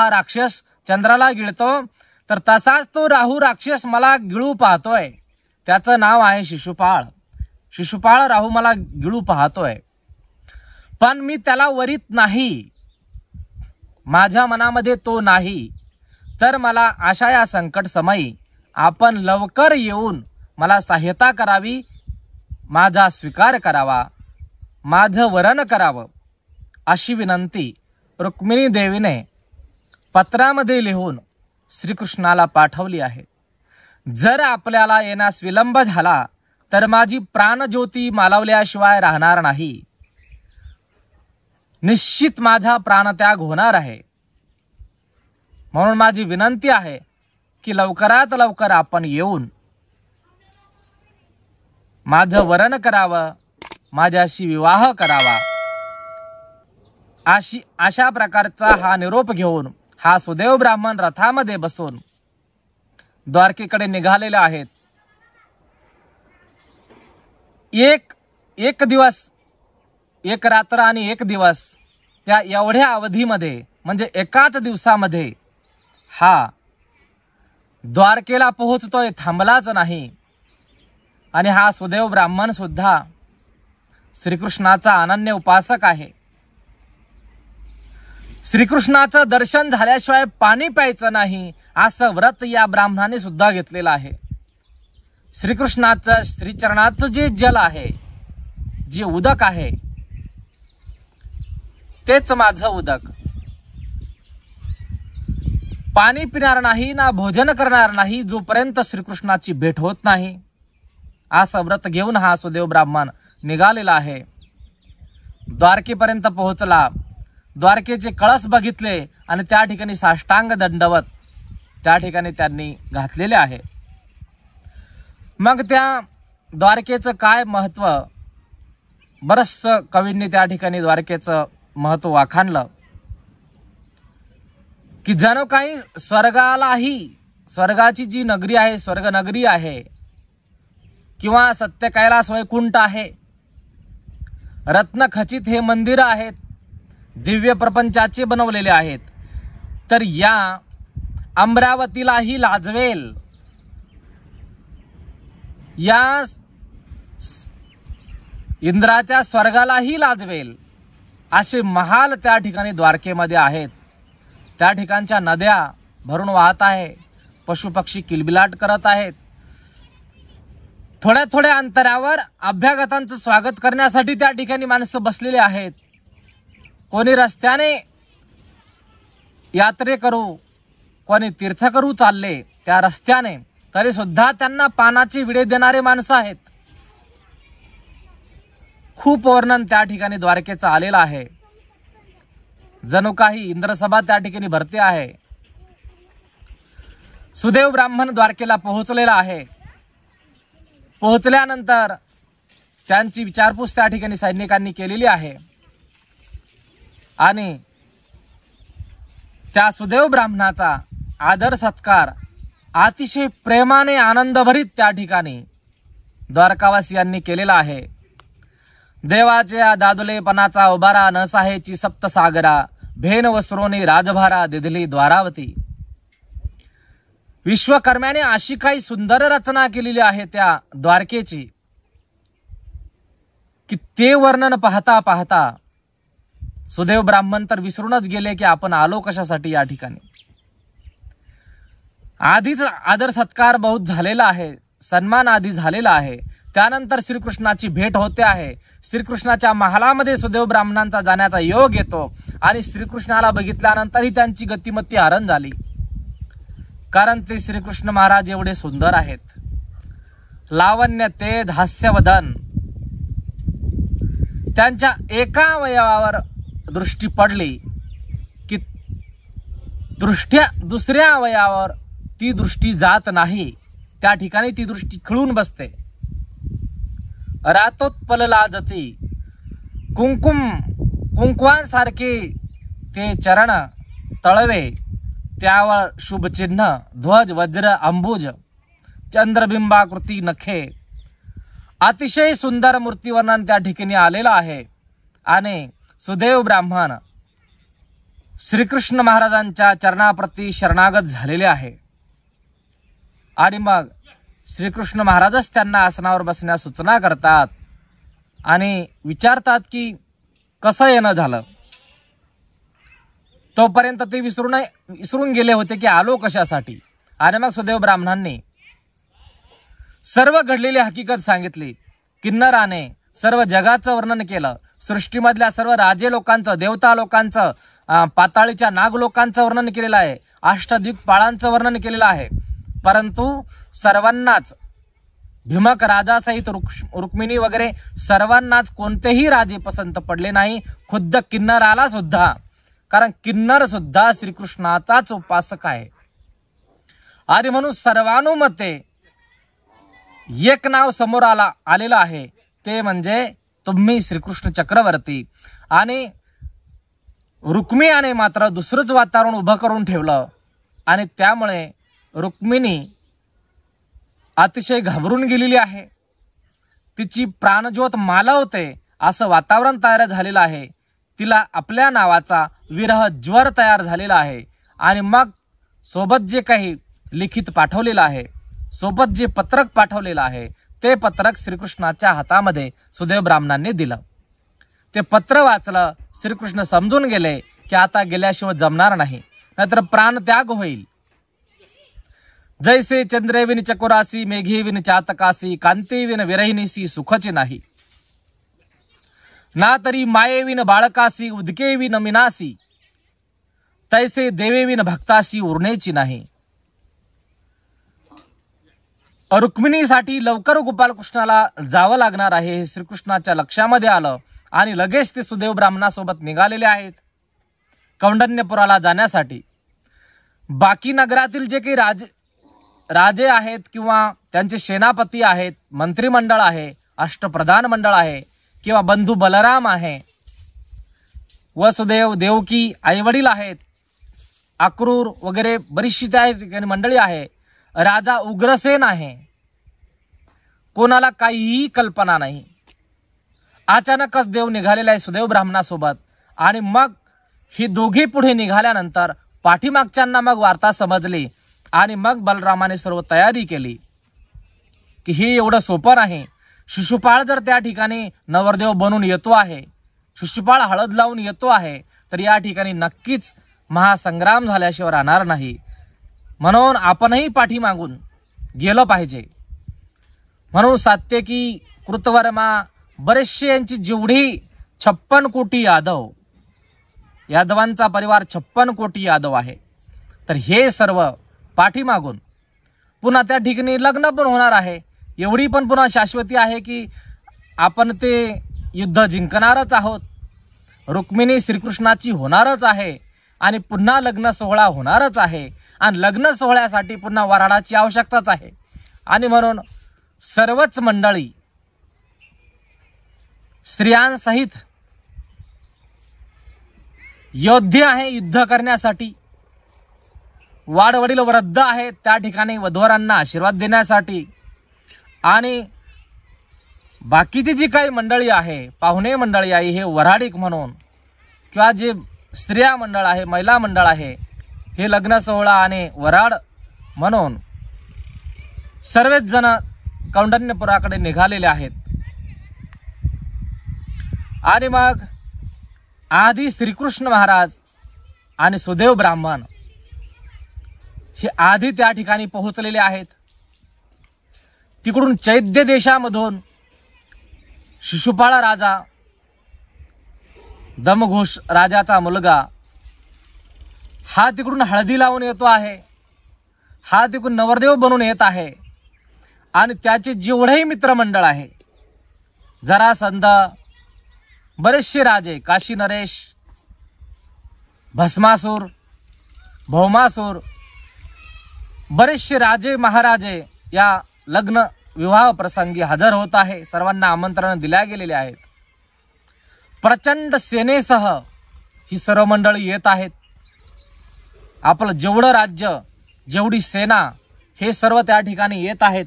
हा राक्षस चंद्राला गिळतो तर तसाच तो राहू राक्षस मला गिळू पाहतोय त्याचं नाव आहे शिशुपाळ शिशुपाळ राहू मला गिळू पाहतोय पण मी त्याला वरित नाही माझ्या मनामध्ये तो नाही तर मला अशा या संकट समयी आपण लवकर येऊन मला सहायता करावी माझा स्वीकार करावा माझं वरण करावं अशी विनंती रुक्मिणी देवीने पत्रामध्ये लिहून श्रीकृष्णाला पाठवली आहे जर आपल्याला येण्यास विलंब झाला तर माझी प्राणज्योती मालवल्याशिवाय राहणार नाही निश्चित माझा प्राणत्याग होणार आहे म्हणून माझी विनंती आहे की लवकरात लवकर आपण येऊन माझं वरण करावं माझ्याशी विवाह करावा अशी अशा प्रकारचा हा निरोप घेऊन हा सुदैव ब्राह्मण रथामध्ये बसून द्वारकेकडे निघालेला आहेत एक एक दिवस एक रात्र आणि एक दिवस त्या एवढ्या अवधीमध्ये म्हणजे एकाच दिवसामध्ये हा द्वारकेला पोहोचतोय थांबलाच नाही आणि हा सुदैव ब्राह्मण सुद्धा श्रीकृष्णाचा अनन्य उपासक आहे श्रीकृष्णाचं दर्शन झाल्याशिवाय पाणी प्यायचं नाही असं व्रत या ब्राह्मणाने सुद्धा घेतलेलं आहे श्रीकृष्णाचं श्रीचरणाचं जे जल आहे जे उदक आहे तेच माझं उदक पाणी पिणार नाही ना भोजन करणार नाही जोपर्यंत श्रीकृष्णाची भेट होत नाही असं व्रत घेऊन हा सुदेव ब्राह्मण निघालेला आहे द्वारकेपर्यंत पोहोचला द्वारकेचे कळस बघितले आणि त्या ठिकाणी साष्टांग दंडवत त्या ठिकाणी त्यांनी घातलेले आहे मग त्या द्वारकेचं काय महत्त्व बरस कवींनी त्या ठिकाणी द्वारकेचं महत्त्व वाखाणलं की जणू काही स्वर्गालाही स्वर्गाची जी नगरी आहे स्वर्गनगरी आहे किंवा सत्य कैलास वैकुंठ आहे रत्नखचित हे मंदिर आहेत दिव्य प्रपंचाचे बनवलेले आहेत तर या अमरावतीलाही लाजवेल या इंद्राच्या स्वर्गालाही लाजवेल असे महाल त्या ठिकाणी द्वारकेमध्ये आहेत त्या ठिकाणच्या नद्या भरून वाहत आहे पशुपक्षी किलबिलाट करत आहेत थोड्या थोड्या अंतरावर अभ्यागतांचं स्वागत करण्यासाठी त्या ठिकाणी माणसं बसलेली आहेत कोणी रस्त्याने यात्रे करू कोणी तीर्थ करू चालले त्या रस्त्याने तरी सुद्धा त्यांना पानाची विडे देणारे माणसं आहेत खूप वर्णन त्या ठिकाणी द्वारकेचं आलेलं आहे जणू काही इंद्रसभा त्या ठिकाणी भरते आहे सुदैव ब्राह्मण द्वारकेला पोहोचलेला आहे पोहोचल्यानंतर त्यांची विचारपूस त्या ठिकाणी सैनिकांनी केलेली आहे आणि त्या सुदैव ब्राह्मणाचा आदर सत्कार अतिशय प्रेमाने आनंदभरीत त्या ठिकाणी द्वारकावासियांनी केलेला आहे देवाच्या दादुलेपणाचा उभारा नसाहेची सप्तसागरा भेन वस्रोनी राजभारा दिधली द्वारावती विश्वकर्म्याने अशी काही सुंदर रचना केलेली आहे त्या द्वारकेची की ते वर्णन पाहता पाहता सुदैव ब्राह्मण तर विसरूनच गेले की आपण आलो कशासाठी या ठिकाणी आधीच आदर सत्कार बहुत झालेला आहे सन्मान आधी झालेला आहे त्यानंतर श्रीकृष्णाची भेट होते आहे श्रीकृष्णाच्या महालामध्ये सुदैव ब्राह्मणांचा जाण्याचा योग येतो आणि श्रीकृष्णाला बघितल्यानंतरही त्यांची गतिमत्ती हरण झाली कारण ते श्रीकृष्ण महाराज एवढे सुंदर आहेत लावण्य तेज हास्यवदन त्यांच्या एका वयावर दृष्टी पडली की दृष्ट्या दुसऱ्या अवयावर ती दृष्टी जात नाही त्या ठिकाणी ती दृष्टी खिळून बसते रातोत्पलला जती कुंकुम कुंकवांसारखे ते चरण तळवे त्यावर शुभचिन्ह ध्वज वज्र अंबुज चंद्रबिंबाकृती नखे अतिशय सुंदर मूर्तीवर्णन त्या ठिकाणी आलेलं आहे आणि सुदैव ब्राह्मण श्रीकृष्ण महाराजांच्या चरणाप्रती शरणागत झालेले आहे आणि मग श्रीकृष्ण महाराजच त्यांना आसनावर बसण्यास सूचना करतात आणि विचारतात की कसं येणं झालं तोपर्यंत ते विसरून विसरून गेले होते की आलो कशासाठी आणि मग सुदैव ब्राह्मणांनी सर्व घडलेली हकीकत सांगितली किन्नराने सर्व जगाचं वर्णन केलं सृष्टीमधल्या सर्व राजे लोकांचं देवता लोकांचं पाताळीच्या नाग लोकांचं वर्णन केलेलं आहे पाळांचं वर्णन केलेलं आहे परंतु सर्वांनाच भीमक राजासहित रुक्मिणी वगैरे सर्वांनाच कोणतेही राजे पसंत पडले नाही खुद्द आला सुद्धा कारण किन्नर सुद्धा श्रीकृष्णाचाच उपासक आहे आणि म्हणून सर्वानुमते एक नाव समोर आला आलेलं आहे ते म्हणजे तुम्ही श्रीकृष्ण चक्रवर्ती आणि रुक्मियाने मात्र दुसरंच वातावरण उभं करून ठेवलं आणि त्यामुळे रुक्मिणी अतिशय घाबरून गेलेली आहे तिची प्राणज्योत मालवते असं वातावरण तयार झालेलं आहे तिला आपल्या नावाचा विरह ज्वर तयार झालेला आहे आणि मग सोबत जे काही लिखित पाठवलेलं आहे सोबत जे पत्रक पाठवलेलं आहे ते पत्रक श्रीकृष्णाच्या हातामध्ये सुदेव ब्राह्मणांनी दिलं ते पत्र वाचलं श्रीकृष्ण समजून गेले की आता गेल्याशिवाय जमणार नाही नाहीतर प्राण त्याग होईल जैसे चंद्रेविन चकुरासी चकोरासी चातकासी कांती विन विरहिणीसी सुखची नाही ना तरी मायेविन बाळकासी उदके विन मिनासी तैसे देवे विन भक्तासी उरणेची नाही रुक्मिणीसाठी लवकर गोपालकृष्णाला जावं लागणार आहे हे श्रीकृष्णाच्या लक्षामध्ये आलं आणि लगेच ते सुदैव ब्राह्मणासोबत निघालेले आहेत कौंडन्यपुराला जाण्यासाठी बाकी नगरातील जे काही राज राजे आहेत किंवा त्यांचे सेनापती आहेत मंत्रिमंडळ आहे अष्टप्रधान मंडळ आहे किंवा बंधू बलराम आहे वसुदेव देवकी आईवडील आहेत अक्रूर वगैरे बरीचशी त्या ठिकाणी मंडळी आहे राजा उग्रसेन आहे कोणाला काहीही कल्पना नाही अचानकच देव निघालेला आहे सुदैव ब्राह्मणासोबत आणि मग ही दोघी पुढे निघाल्यानंतर पाठीमागच्यांना मग वार्ता समजली आणि मग बलरामाने सर्व तयारी केली की हे एवढं सोपं नाही शिशुपाळ जर त्या ठिकाणी नवरदेव बनून येतो आहे शिशुपाळ हळद लावून येतो आहे तर या ठिकाणी नक्कीच महासंग्राम झाल्याशिवाय राहणार नाही म्हणून आपणही पाठी मागून गेलं पाहिजे म्हणून सात्यकी कृतवर्मा बरेचसे यांची जेवढी छप्पन कोटी यादव यादवांचा परिवार छप्पन कोटी यादव आहे तर हे सर्व पाठीमागून पुन्हा त्या ठिकाणी लग्न पण होणार आहे एवढी पण पुन्हा शाश्वती आहे की आपण ते युद्ध जिंकणारच आहोत रुक्मिणी श्रीकृष्णाची होणारच आहे आणि पुन्हा लग्न सोहळा होणारच आहे आणि लग्न सोहळ्यासाठी पुन्हा वराडाची आवश्यकताच आहे आणि म्हणून सर्वच मंडळी स्त्रियांसहित योद्धे आहे युद्ध करण्यासाठी वाडवडील वृद्ध आहे त्या ठिकाणी वधवरांना आशीर्वाद देण्यासाठी आणि बाकीची जी काही मंडळी आहे पाहुणे मंडळी आहे हे वराडिक म्हणून किंवा जे स्त्रिया मंडळ आहे महिला मंडळ आहे हे लग्न सोहळा आणि वराड म्हणून सर्वच जण कौंडण्यपुराकडे निघालेले आहेत आणि मग आधी श्रीकृष्ण महाराज आणि सुदेव ब्राह्मण हे आधी त्या ठिकाणी पोहोचलेले आहेत तिकडून चैद्य देशामधून शिशुपाळा राजा दमघोष राजाचा मुलगा हा तिकडून हळदी लावून येतो आहे हा तिकडून नवरदेव बनून येत आहे आणि त्याचे जेवढेही मित्रमंडळ आहे जरासंध बरेचसे राजे काशी नरेश भस्मासूर भौमासूर बरेचसे राजे महाराजे या लग्न विवाह प्रसंगी हजर होत आहे सर्वांना आमंत्रण दिल्या गेलेले आहेत प्रचंड सेनेसह ही सर्व मंडळी येत आहेत आपलं जेवढं राज्य जेवढी सेना हे सर्व त्या ठिकाणी येत आहेत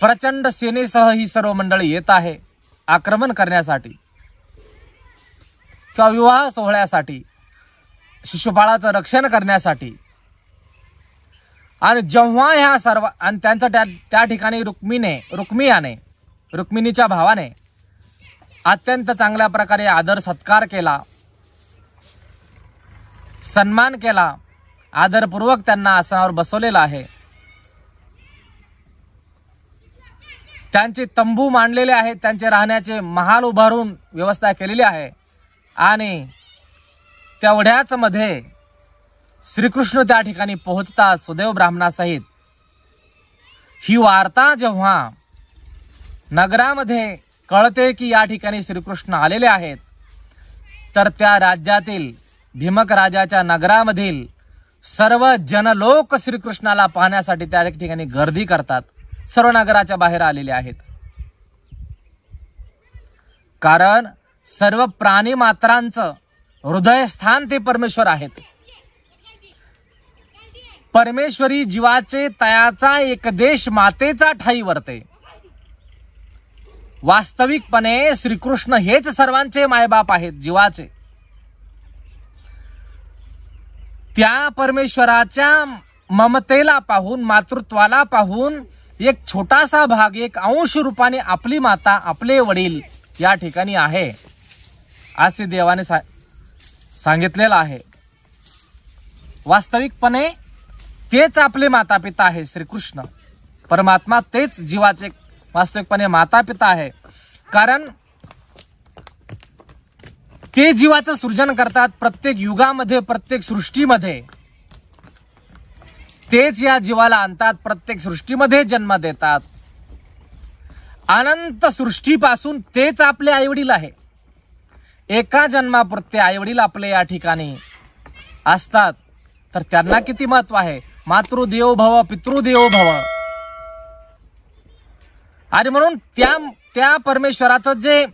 प्रचंड सेनेसह ही सर्व मंडळी येत आहे आक्रमण करण्यासाठी किंवा विवाह सोहळ्यासाठी शिशुपाळाचं रक्षण करण्यासाठी आणि जेव्हा ह्या सर्व आणि त्यांचं त्या त्या ठिकाणी रुक्मिने रुक्मियाने रुक्मिणीच्या भावाने अत्यंत चांगल्या प्रकारे आदर सत्कार केला सन्मान केला आदरपूर्वक त्यांना आसनावर बसवलेला आहे त्यांचे तंबू मांडलेले आहेत त्यांचे राहण्याचे महाल उभारून व्यवस्था केलेली आहे आणि तेवढ्याच मध्ये श्रीकृष्ण त्या ठिकाणी पोहोचतात सुदैव ब्राह्मणासहित ही वार्ता जेव्हा नगरामध्ये कळते की या ठिकाणी श्रीकृष्ण आलेले आहेत तर त्या राज्यातील भीमक राजाच्या नगरामधील सर्व जन लोक श्रीकृष्णाला पाहण्यासाठी त्या ठिकाणी गर्दी करतात सर्व नगराच्या बाहेर आलेले आहेत कारण सर्व प्राणी मात्रांचं हृदयस्थान ते परमेश्वर आहेत परमेश्वरी जीवाचे तयाचा एक देश मातेचा ठाई वरते वास्तविकपणे श्रीकृष्ण हेच सर्वांचे मायबाप आहेत जीवाचे त्या परमेश्वराच्या ममतेला पाहून मातृत्वाला पाहून एक छोटासा भाग एक अंश रूपाने आपली माता आपले वडील या ठिकाणी आहे असे देवाने सा सांगितलेलं आहे वास्तविकपणे तेच आपले माता पिता आहे श्रीकृष्ण परमात्मा तेच जीवाचे वास्तविकपणे माता पिता आहे कारण ते जीवाचं सृजन करतात प्रत्येक युगामध्ये प्रत्येक सृष्टीमध्ये तेच या जीवाला आणतात प्रत्येक सृष्टीमध्ये जन्म देतात अनंत सृष्टीपासून तेच आपले आईवडील आहे एका जन्मापुरते आईवडील आपले या ठिकाणी असतात तर त्यांना किती महत्व आहे मातृदेव भव पितृदेव भव आणि म्हणून त्या त्या परमेश्वराचं जे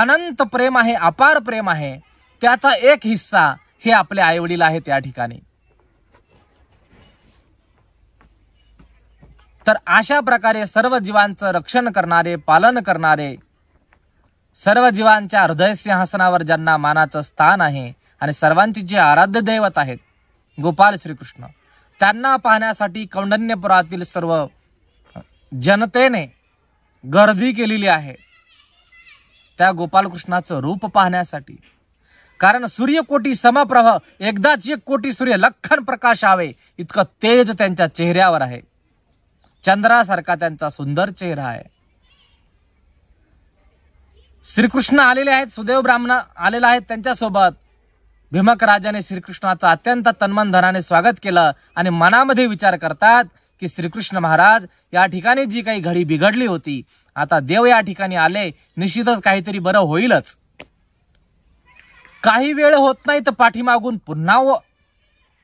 अनंत प्रेम आहे अपार प्रेम आहे त्याचा एक हिस्सा हे आपल्या आईवडील आहेत या ठिकाणी तर अशा प्रकारे सर्व जीवांचं रक्षण करणारे पालन करणारे सर्व जीवांच्या हृदय सिंहासनावर ज्यांना मानाचं स्थान आहे आणि सर्वांची जे आराध्य दैवत आहेत गोपाल श्रीकृष्ण त्यांना पाहण्यासाठी कौंडन्यपुरातील सर्व जनतेने गर्दी केलेली आहे त्या गोपालकृष्णाचं रूप पाहण्यासाठी कारण सूर्यकोटी समप्रभ एकदाच एक कोटी सूर्य लखन प्रकाश आवे इतकं तेज त्यांच्या चेहऱ्यावर आहे चंद्रासारखा त्यांचा सुंदर चेहरा आहे श्रीकृष्ण आलेले आहेत सुदैव ब्राह्मण आलेला आहेत त्यांच्यासोबत भीमक राजाने श्रीकृष्णाचं अत्यंत तन्मनधनाने स्वागत केलं आणि मनामध्ये विचार करतात की श्रीकृष्ण महाराज या ठिकाणी जी काही घडी बिघडली होती आता देव या ठिकाणी आले निश्चितच काहीतरी बरं होईलच काही वेळ होत नाही तर पाठीमागून पुन्हा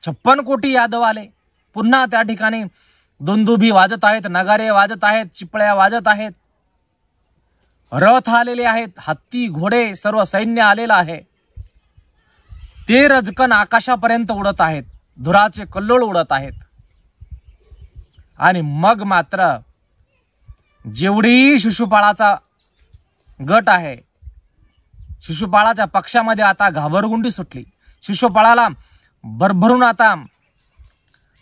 छप्पन कोटी यादव आले पुन्हा त्या ठिकाणी दुंदुभी वाजत आहेत नगारे वाजत आहेत चिपळ्या वाजत आहेत रथ आलेले आहेत हत्ती घोडे सर्व सैन्य आलेलं आहे ते रजकन आकाशापर्यंत उडत आहेत धुराचे कल्लोळ उडत आहेत आणि मग मात्र जेवढी शिशुपाळाचा गट आहे शिशुपाळाच्या पक्षामध्ये आता घाबरगुंडी सुटली शिशुपाळाला भरभरून आता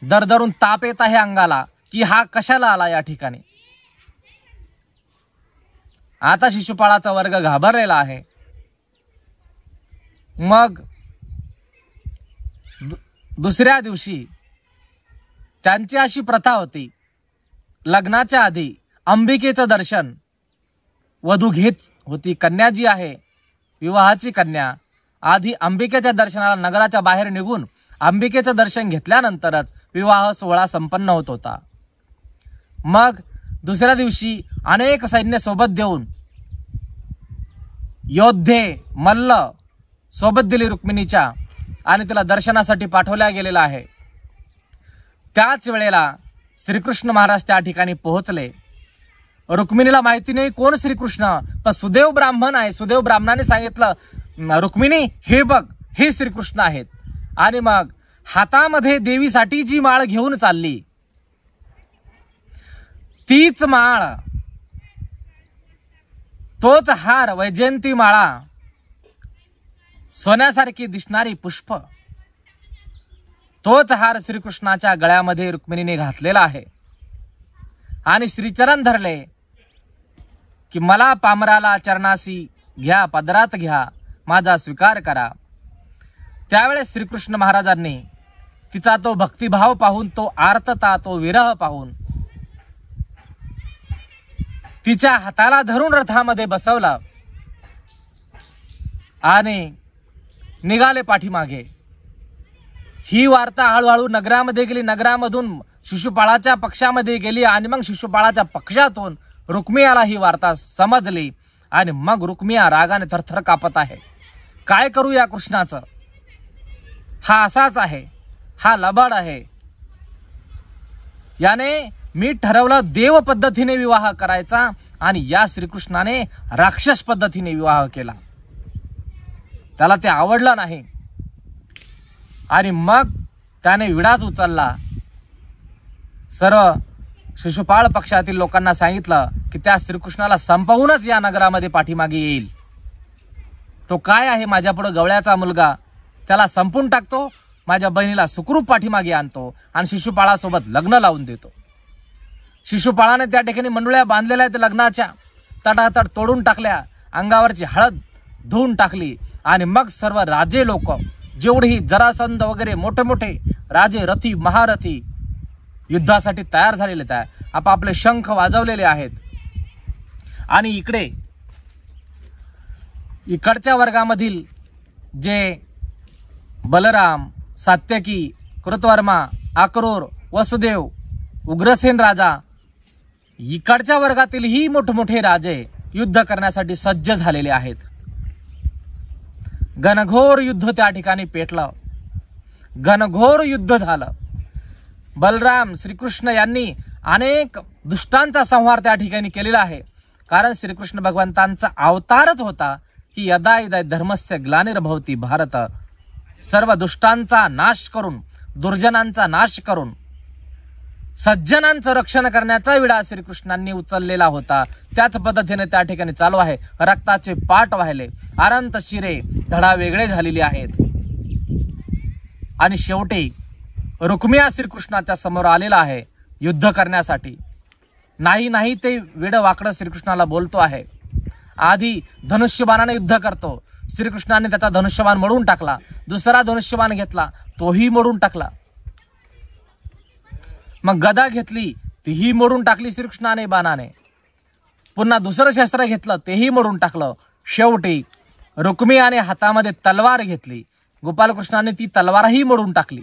दरदरून ताप येत आहे अंगाला की हा कशाला आला या ठिकाणी आता शिशुपाळाचा वर्ग घाबरलेला आहे मग दुसऱ्या दिवशी त्यांची अशी प्रथा होती लग्नाच्या आधी अंबिकेचं दर्शन वधू घेत होती कन्या जी आहे विवाहाची कन्या आधी अंबिकेच्या दर्शनाला नगराच्या बाहेर निघून अंबिकेचं दर्शन घेतल्यानंतरच विवाह सोहळा संपन्न होत होता मग दुसऱ्या दिवशी अनेक सैन्य सोबत देऊन योद्धे मल्ल सोबत दिली रुक्मिणीच्या आणि तिला दर्शनासाठी पाठवल्या गेलेला आहे त्याच वेळेला श्रीकृष्ण महाराज त्या ठिकाणी पोहोचले रुक्मिणीला माहिती नाही कोण श्रीकृष्ण पण सुदैव ब्राह्मण आहे सुदेव ब्राह्मणाने सांगितलं रुक्मिणी हे बघ हे श्रीकृष्ण आहेत आणि मग हातामध्ये देवीसाठी जी माळ घेऊन चालली तीच माळ तोच हार वैजयंती माळा सोन्यासारखी दिसणारी पुष्प तोच हार श्रीकृष्णाच्या गळ्यामध्ये रुक्मिणीने घातलेला आहे आणि श्रीचरण धरले की मला पामराला चरणासी घ्या पदरात घ्या माझा स्वीकार करा त्यावेळेस श्रीकृष्ण महाराजांनी तिचा तो भक्तिभाव पाहून तो आर्तता तो विरह पाहून तिच्या हाताला धरून रथामध्ये बसवला आणि निघाले पाठीमागे ही वार्ता हळूहळू नगरामध्ये गेली नगरामधून शिशुपाळाच्या पक्षामध्ये गेली आणि मग शिशुपाळाच्या पक्षातून रुक्मियाला ही वार्ता समजली आणि मग रुक्मिया रागाने थरथर कापत आहे काय करू या कृष्णाचं हा असाच आहे हा लबाड आहे याने मी ठरवलं देव पद्धतीने विवाह करायचा आणि या श्रीकृष्णाने राक्षस पद्धतीने विवाह केला त्याला ते आवडलं नाही आणि मग त्याने विडाच उचलला सर्व शिशुपाळ पक्षातील लोकांना सांगितलं की त्या श्रीकृष्णाला संपवूनच या नगरामध्ये पाठीमागे येईल तो काय आहे माझ्यापुढं गवळ्याचा मुलगा त्याला संपून टाकतो माझ्या बहिणीला सुखरूप पाठीमागे आणतो आणि शिशुपाळासोबत लग्न लावून देतो शिशुपाळाने त्या ठिकाणी मंडुळ्या बांधलेल्या आहेत लग्नाच्या तटातट तोडून टाकल्या अंगावरची हळद धुवून टाकली आणि मग सर्व राजे लोक जेवढी जरासंध वगैरे मोठे मोठे राजे रथी महारथी युद्धासाठी तयार झालेले आहे आप आपले शंख वाजवलेले आहेत आणि इकडे इकडच्या वर्गामधील जे बलराम सात्यकी कृतवर्मा आक्रोर वसुदेव उग्रसेन राजा इकडच्या ही मोठमोठे राजे युद्ध करण्यासाठी सज्ज झालेले आहेत घनघोर युद्ध त्या ठिकाणी पेटलं घनघोर युद्ध झालं बलराम श्रीकृष्ण यांनी अनेक दुष्टांचा संहार त्या ठिकाणी केलेला आहे कारण श्रीकृष्ण भगवंतांचा अवतारच होता की यदा यदा धर्मस्य ग्लानिर्भवती भारत सर्व दुष्टांचा नाश करून दुर्जनांचा नाश करून सज्जनांचं रक्षण करण्याचा विडा श्रीकृष्णांनी उचललेला होता त्याच पद्धतीने त्या ठिकाणी चालू आहे रक्ताचे पाट वाहिले आरंत शिरे धडा वेगळे झालेले आहेत आणि शेवटी रुक्मिया श्रीकृष्णाच्या समोर आलेला आहे युद्ध करण्यासाठी नाही नाही ते वेड वाकडं श्रीकृष्णाला बोलतो आहे आधी धनुष्यबाणाने युद्ध करतो श्रीकृष्णाने त्याचा धनुष्यबाण मोडून टाकला दुसरा धनुष्यबाण घेतला तोही मोडून टाकला मग गदा घेतली तीही मोडून टाकली श्रीकृष्णाने बाणाने पुन्हा दुसरं शस्त्र घेतलं तेही मोडून टाकलं शेवटी रुक्मियाने हातामध्ये तलवार घेतली गोपालकृष्णाने ती तलवारही मोडून टाकली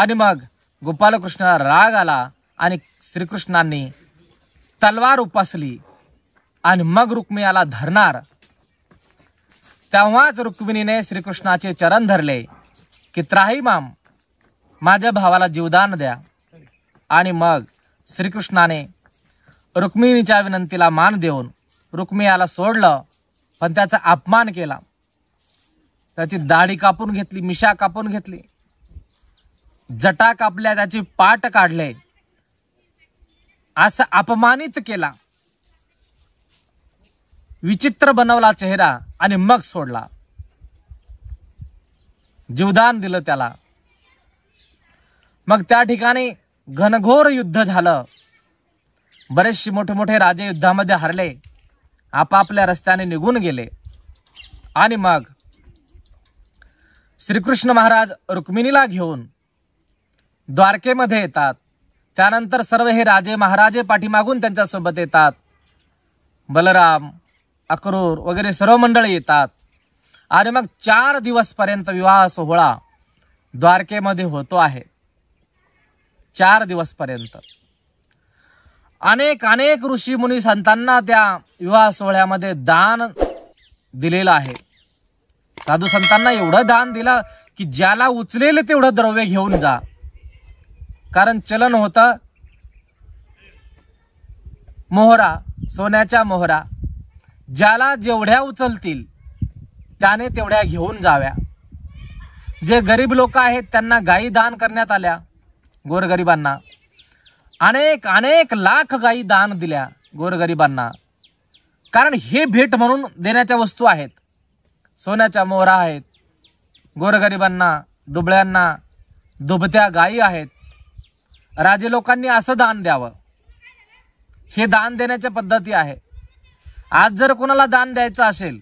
आणि मग गोपालकृष्णाला राग आला आणि श्रीकृष्णांनी तलवार उपासली आणि मग रुक्मिणीला धरणार तेव्हाच रुक्मिणीने श्रीकृष्णाचे चरण धरले की त्राही माम माझ्या भावाला जीवदान द्या आणि मग श्रीकृष्णाने रुक्मिणीच्या विनंतीला मान देऊन रुक्मियाला सोडलं पण त्याचा अपमान केला त्याची दाढी कापून घेतली मिशा कापून घेतली जटा कापल्या त्याचे पाट काढले असं अपमानित केला विचित्र बनवला चेहरा आणि मग सोडला जीवदान दिलं त्याला मग त्या ठिकाणी घनघोर युद्ध झालं बरेचसे मोठे मोठे राजे युद्धामध्ये हरले आपापल्या रस्त्याने निघून गेले आणि मग श्रीकृष्ण महाराज रुक्मिणीला घेऊन द्वारकेमध्ये येतात त्यानंतर सर्व हे राजे महाराजे पाठीमागून त्यांच्यासोबत येतात बलराम अक्रूर वगैरे सर्व मंडळी येतात आणि मग चार दिवसपर्यंत विवाह सोहळा द्वारकेमध्ये होतो आहे चार दिवसपर्यंत अनेक अनेक ऋषी मुनी संतांना त्या विवाह सोहळ्यामध्ये दान दिलेलं आहे साधू संतांना एवढं दान दिलं की ज्याला उचलेलं तेवढं द्रव्य घेऊन जा कारण चलन होतं मोहरा सोन्याच्या मोहरा ज्याला जेवढ्या उचलतील त्याने तेवढ्या घेऊन जाव्या जे गरीब लोक आहेत त्यांना गायी दान करण्यात आल्या गोरगरिबांना अनेक अनेक लाख गायी दान दिल्या गोरगरिबांना कारण हे भेट म्हणून देण्याच्या वस्तू आहेत सोन्याच्या मोहरा आहेत गोरगरिबांना दुबळ्यांना दुबत्या गायी आहेत राजे लोकांनी असं दान द्यावं हे दान देण्याच्या पद्धती आहे आज जर कोणाला दान द्यायचं असेल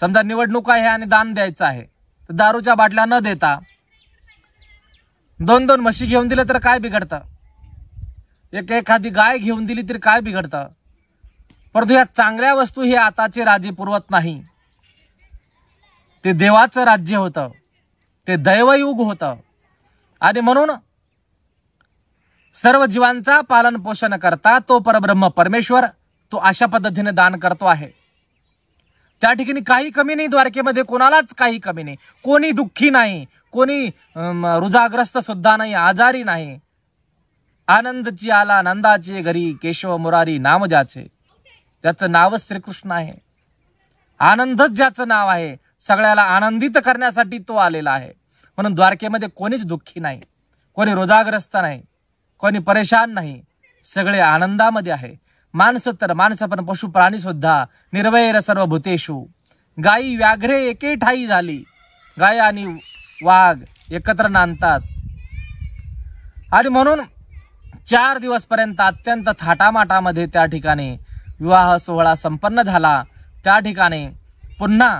समजा निवडणूक आहे आणि दान द्यायचं आहे तर दारूच्या बाटल्या न देता दोन दोन म्हशी घेऊन दिलं तर काय बिघडतं एक एखादी गाय घेऊन दिली तर काय बिघडतं परंतु ह्या चांगल्या वस्तू हे आताचे राजे पुरवत नाही ते देवाचं राज्य होतं ते दैवयुग होतं आणि म्हणून सर्व जीवांचा पालन पोषण करता तो परब्रह्म परमेश्वर तो अशा पद्धतीने दान करतो आहे त्या ठिकाणी काही कमी नाही द्वारकेमध्ये कोणालाच काही कमी नाही कोणी दुःखी नाही कोणी रुजाग्रस्त सुद्धा नाही आजारी नाही आनंदची आला नंदाचे घरी केशव मुरारी नामजाचे त्याचं नावच श्रीकृष्ण आहे आनंदच ज्याचं नाव आहे सगळ्याला आनंदित करण्यासाठी तो आलेला आहे म्हणून द्वारकेमध्ये कोणीच दुःखी नाही कोणी रोजाग्रस्त नाही कोणी परेशान नाही सगळे आनंदामध्ये आहे माणसं तर माणसं पण पशु प्राणी सुद्धा निर्वैर सर्व भूतेशू गायी व्याघ्रे एके ठाई झाली गाय आणि वाघ एकत्र नांदतात आणि म्हणून चार दिवसपर्यंत अत्यंत थाटामाटामध्ये त्या ठिकाणी विवाह सोहळा संपन्न झाला त्या ठिकाणी पुन्हा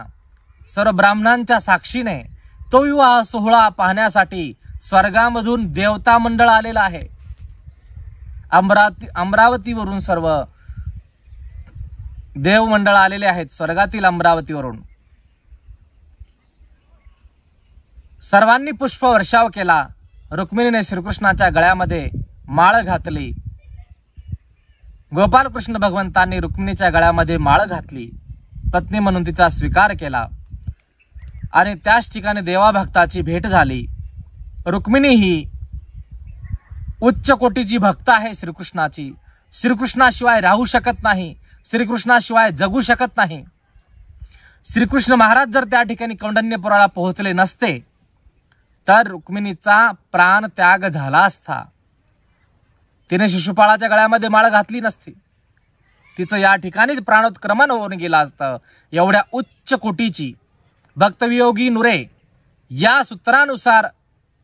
सर्व ब्राह्मणांच्या साक्षीने तो विवाह सोहळा पाहण्यासाठी स्वर्गामधून देवता मंडळ आलेला आहे अमरावती अमरावतीवरून सर्व देव मंडळ आलेले आहेत स्वर्गातील अमरावतीवरून सर्वांनी पुष्प वर्षाव केला रुक्मिणीने श्रीकृष्णाच्या गळ्यामध्ये माळ घातली गोपालकृष्ण भगवंतांनी रुक्मिणीच्या गळ्यामध्ये माळ घातली पत्नी म्हणून तिचा स्वीकार केला आणि त्याच ठिकाणी देवाभक्ताची भेट झाली रुक्मिणी ही उच्च कोटीची भक्त आहे श्रीकृष्णाची श्रीकृष्णाशिवाय राहू शकत नाही श्रीकृष्णाशिवाय जगू शकत नाही श्रीकृष्ण महाराज जर त्या ठिकाणी कौंडन्यपुराला पोहोचले नसते तर रुक्मिणीचा प्राण त्याग झाला असता तिने शिशुपाळाच्या गळ्यामध्ये माळ घातली नसती तिचं या ठिकाणीच प्राणोत्क्रमण होऊन गेलं असतं एवढ्या उच्च कोटीची भक्तवियोगी नुरे या सूत्रानुसार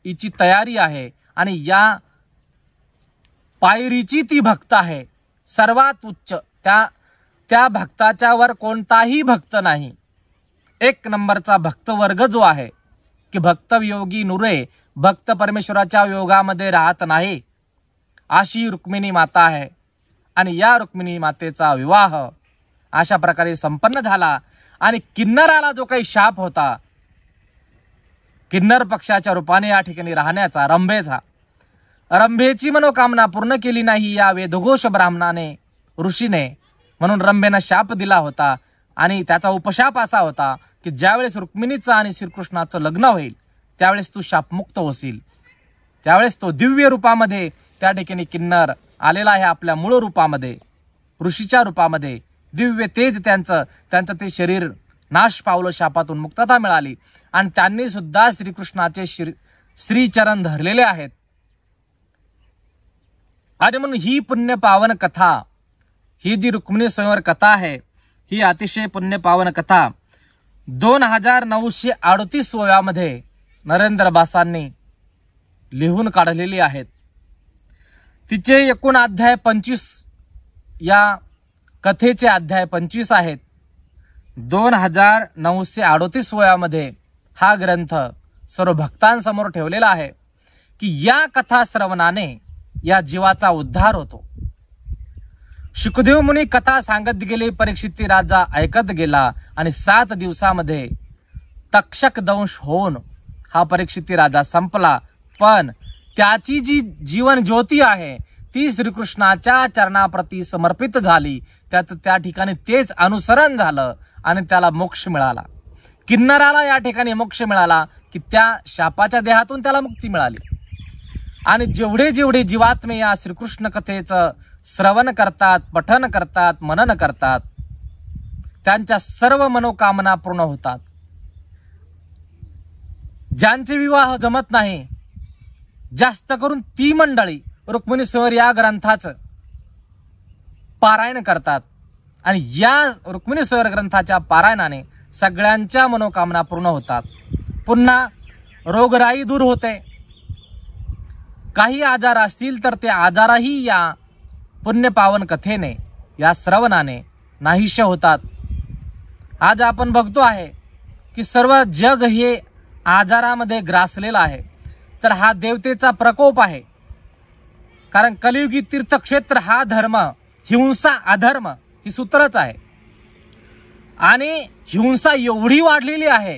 हिची तयारी आहे आणि या पायरीची ती भक्त आहे सर्वात उच्च त्या त्या भक्ताच्या वर कोणताही भक्त नाही एक नंबरचा भक्त वर्ग जो आहे की भक्त योगी नुरे भक्त परमेश्वराच्या योगामध्ये राहत नाही अशी रुक्मिणी माता आहे आणि या रुक्मिणी मातेचा विवाह अशा प्रकारे संपन्न झाला आणि किन्नराला जो काही शाप होता किन्नर पक्षाच्या रूपाने या ठिकाणी राहण्याचा रंभेचा रंभेची मनोकामना पूर्ण केली नाही या वेदघोष ब्राह्मणाने ऋषीने म्हणून रंभेनं शाप दिला होता आणि त्याचा उपशाप असा होता की ज्यावेळेस रुक्मिणीचं आणि श्रीकृष्णाचं लग्न होईल त्यावेळेस तू शापमुक्त होशील त्यावेळेस तो दिव्य रूपामध्ये त्या ठिकाणी किन्नर आलेला आहे आपल्या मूळ रूपामध्ये ऋषीच्या रूपामध्ये दिव्य तेज त्यांचं त्यांचं ते शरीर नाश पावलं शापातून मुक्तता मिळाली आणि त्यांनी सुद्धा श्रीकृष्णाचे श्री श्रीचरण धरलेले आहेत आणि म्हणून ही पुण्य पावन कथा ही जी रुक्मिणी स्वयंवर कथा आहे ही अतिशय पुण्य पावन कथा दोन हजार नऊशे अडतीस वयामध्ये नरेंद्र बासांनी लिहून काढलेली आहेत तिचे एकूण अध्याय पंचवीस या कथेचे अध्याय पंचवीस आहेत दोन हजार नऊशे अडतीस वयामध्ये हा ग्रंथ सर्व भक्तांसमोर ठेवलेला आहे की या कथा श्रवणाने या जीवाचा उद्धार होतो शुकदेव मुनी कथा सांगत गेले परीक्षिती राजा ऐकत गेला आणि सात दिवसामध्ये तक्षक दंश होऊन हा परीक्षित राजा संपला पण त्याची जी जीवन ज्योती आहे ती श्रीकृष्णाच्या चरणाप्रती समर्पित झाली त्याचं त्या ठिकाणी तेच अनुसरण झालं आणि त्याला मोक्ष मिळाला किन्नराला या ठिकाणी मोक्ष मिळाला की त्या शापाच्या देहातून त्याला मुक्ती मिळाली आणि जेवढे जेवढे जीवात्मे या श्रीकृष्ण कथेचं श्रवण करतात पठन करतात मनन करतात त्यांच्या सर्व मनोकामना पूर्ण होतात ज्यांचे विवाह जमत नाही जास्त करून ती मंडळी रुक्मिणीश्वर या ग्रंथाचं पारायण करतात आणि या रुक्मिणीश्वर ग्रंथाच्या पारायणाने सगळ्यांच्या मनोकामना पूर्ण होतात पुन्हा रोगराई दूर होते काही आजार असतील तर ते आजारही या पुण्यपावन कथेने या श्रवणाने नाहीशे होतात आज आपण बघतो आहे की सर्व जग हे आजारामध्ये ग्रासलेलं आहे तर हा देवतेचा प्रकोप आहे कारण कलियुगी तीर्थक्षेत्र हा धर्म हिंसा अधर्म ही सूत्रच आहे आणि हिंसा एवढी वाढलेली आहे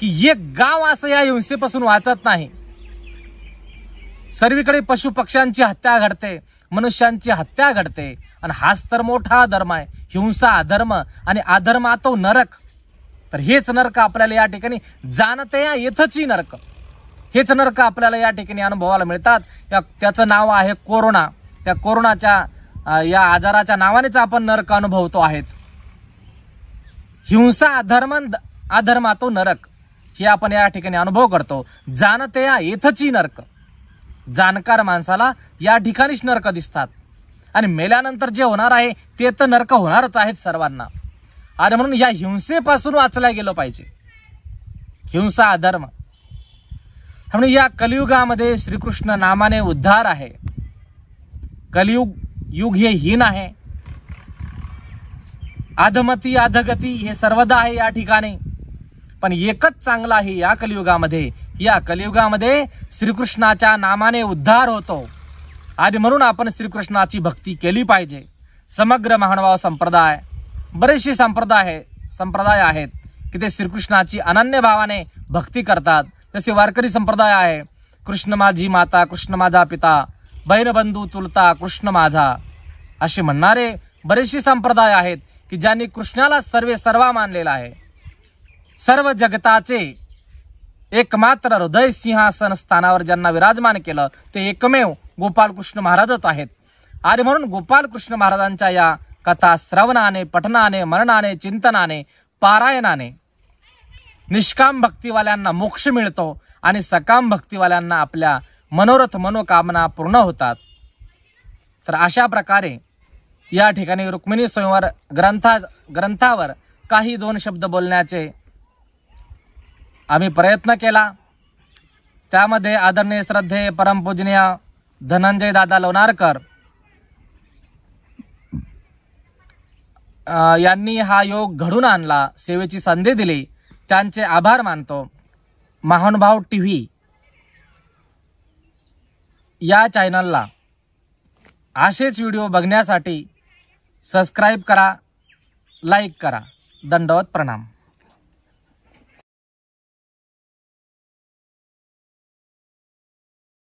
की एक गाव असं या हिंसेपासून वाचत नाही सर्वीकडे पशु पक्ष्यांची हत्या घडते मनुष्यांची हत्या घडते आणि हाच तर मोठा अधर्म आहे हिंसा अधर्म आणि अधर्मातो नरक तर हेच नरक आपल्याला या ठिकाणी जाणते येथची नरक हेच नरक आपल्याला या ठिकाणी अनुभवायला मिळतात त्याचं नाव आहे कोरोना त्या कोरोनाच्या या आजाराच्या नावानेच आपण नरक अनुभवतो आहेत हिंसा अधर्म अधर्मातो नरक हे आपण या ठिकाणी अनुभव करतो जाणते येथची नरक जाणकार माणसाला या ठिकाणीच नरक दिसतात आणि मेल्यानंतर जे होणार आहे ते तर नरक होणारच आहेत सर्वांना आणि म्हणून या हिंसेपासून वाचल्या गेलं पाहिजे हिंसा अधर्म म्हणून या कलियुगामध्ये श्रीकृष्ण नामाने उद्धार आहे कलियुग युग हे हीन आहे अधमती अधगती हे सर्वदा आहे या ठिकाणी पण एकच चांगला आहे या कलियुगामध्ये या कलियुगामध्ये श्रीकृष्णाच्या नामाने उद्धार होतो आणि म्हणून आपण श्रीकृष्णाची भक्ती केली पाहिजे समग्र महानुभाव संप्रदाय बरेचसे संप्रदाय आहे संप्रदाय आहेत की ते श्रीकृष्णाची अनन्य भावाने भक्ती करतात जसे वारकरी संप्रदाय आहे कृष्ण माझी माता कृष्ण माझा पिता बैरबंधू चुलता कृष्ण माझा असे म्हणणारे बरेचसे संप्रदाय आहेत की ज्यांनी कृष्णाला सर्वे सर्वा मानलेला आहे सर्व जगताचे एकमात्र हृदय सिंहासन स्थानावर ज्यांना विराजमान केलं ते एकमेव गोपालकृष्ण महाराजच आहेत आणि म्हणून गोपालकृष्ण महाराजांच्या या कथा श्रवणाने पठनाने मरणाने चिंतनाने पारायणाने निष्काम भक्तीवाल्यांना मोक्ष मिळतो आणि सकाम भक्तीवाल्यांना आपल्या मनोरथ मनोकामना पूर्ण होतात तर अशा प्रकारे या ठिकाणी रुक्मिणी स्वयंवर ग्रंथा ग्रंथावर काही दोन शब्द बोलण्याचे आम्ही प्रयत्न केला त्यामध्ये आदरणीय श्रद्धे परमपूजनीय धनंजय दादा लोणारकर यांनी हा योग घडून आणला सेवेची संधी दिली त्यांचे आभार मानतो महानुभाव टी व्ही या चॅनलला असेच व्हिडिओ बघण्यासाठी सबस्क्राईब करा लाईक करा दंडवत प्रणाम